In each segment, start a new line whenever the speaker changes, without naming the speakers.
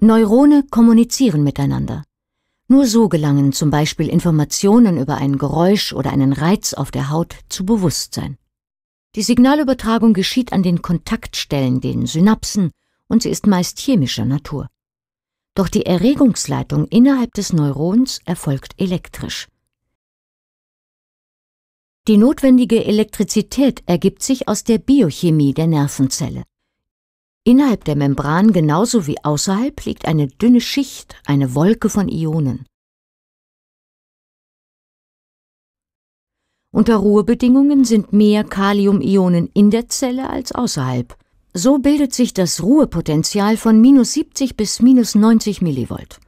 Neurone kommunizieren miteinander. Nur so gelangen zum Beispiel Informationen über ein Geräusch oder einen Reiz auf der Haut zu Bewusstsein. Die Signalübertragung geschieht an den Kontaktstellen, den Synapsen, und sie ist meist chemischer Natur. Doch die Erregungsleitung innerhalb des Neurons erfolgt elektrisch. Die notwendige Elektrizität ergibt sich aus der Biochemie der Nervenzelle. Innerhalb der Membran genauso wie außerhalb liegt eine dünne Schicht, eine Wolke von Ionen. Unter Ruhebedingungen sind mehr Kaliumionen in der Zelle als außerhalb. So bildet sich das Ruhepotenzial von minus 70 bis minus 90 Millivolt.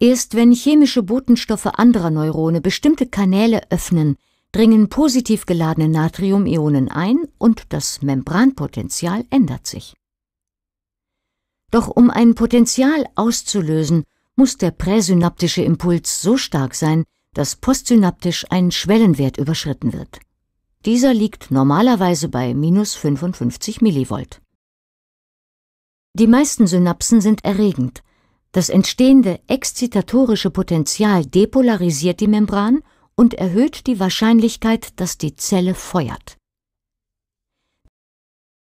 Erst wenn chemische Botenstoffe anderer Neurone bestimmte Kanäle öffnen, dringen positiv geladene Natriumionen ein und das Membranpotential ändert sich. Doch um ein Potential auszulösen, muss der präsynaptische Impuls so stark sein, dass postsynaptisch ein Schwellenwert überschritten wird. Dieser liegt normalerweise bei minus 55 Millivolt. Die meisten Synapsen sind erregend. Das entstehende exzitatorische Potential depolarisiert die Membran und erhöht die Wahrscheinlichkeit, dass die Zelle feuert.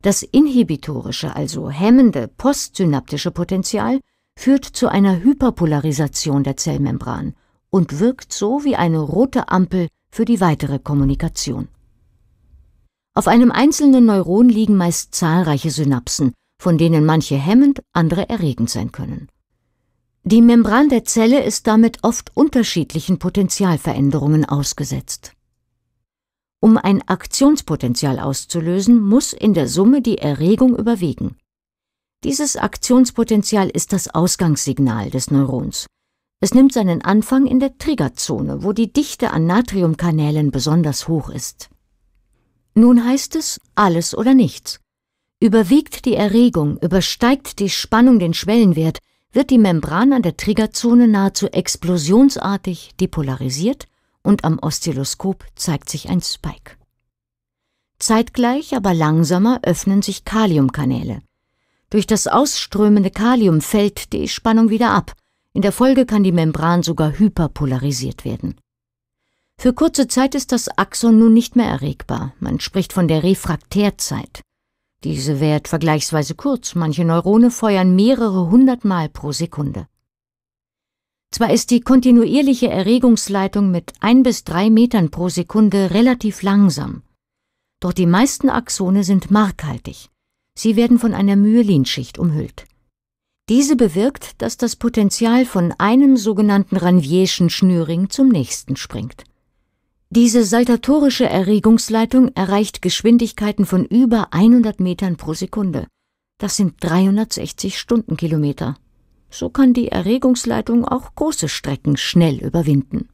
Das inhibitorische, also hemmende postsynaptische Potenzial führt zu einer Hyperpolarisation der Zellmembran und wirkt so wie eine rote Ampel für die weitere Kommunikation. Auf einem einzelnen Neuron liegen meist zahlreiche Synapsen, von denen manche hemmend, andere erregend sein können. Die Membran der Zelle ist damit oft unterschiedlichen Potentialveränderungen ausgesetzt. Um ein Aktionspotential auszulösen, muss in der Summe die Erregung überwiegen. Dieses Aktionspotential ist das Ausgangssignal des Neurons. Es nimmt seinen Anfang in der Triggerzone, wo die Dichte an Natriumkanälen besonders hoch ist. Nun heißt es alles oder nichts. Überwiegt die Erregung, übersteigt die Spannung den Schwellenwert, wird die Membran an der Triggerzone nahezu explosionsartig depolarisiert und am Oszilloskop zeigt sich ein Spike. Zeitgleich, aber langsamer öffnen sich Kaliumkanäle. Durch das ausströmende Kalium fällt die Spannung wieder ab. In der Folge kann die Membran sogar hyperpolarisiert werden. Für kurze Zeit ist das Axon nun nicht mehr erregbar. Man spricht von der Refraktärzeit. Diese währt vergleichsweise kurz, manche Neurone feuern mehrere hundertmal pro Sekunde. Zwar ist die kontinuierliche Erregungsleitung mit ein bis drei Metern pro Sekunde relativ langsam, doch die meisten Axone sind markhaltig. Sie werden von einer Myelinschicht umhüllt. Diese bewirkt, dass das Potential von einem sogenannten Ranvierschen Schnürring zum nächsten springt. Diese saltatorische Erregungsleitung erreicht Geschwindigkeiten von über 100 Metern pro Sekunde. Das sind 360 Stundenkilometer. So kann die Erregungsleitung auch große Strecken schnell überwinden.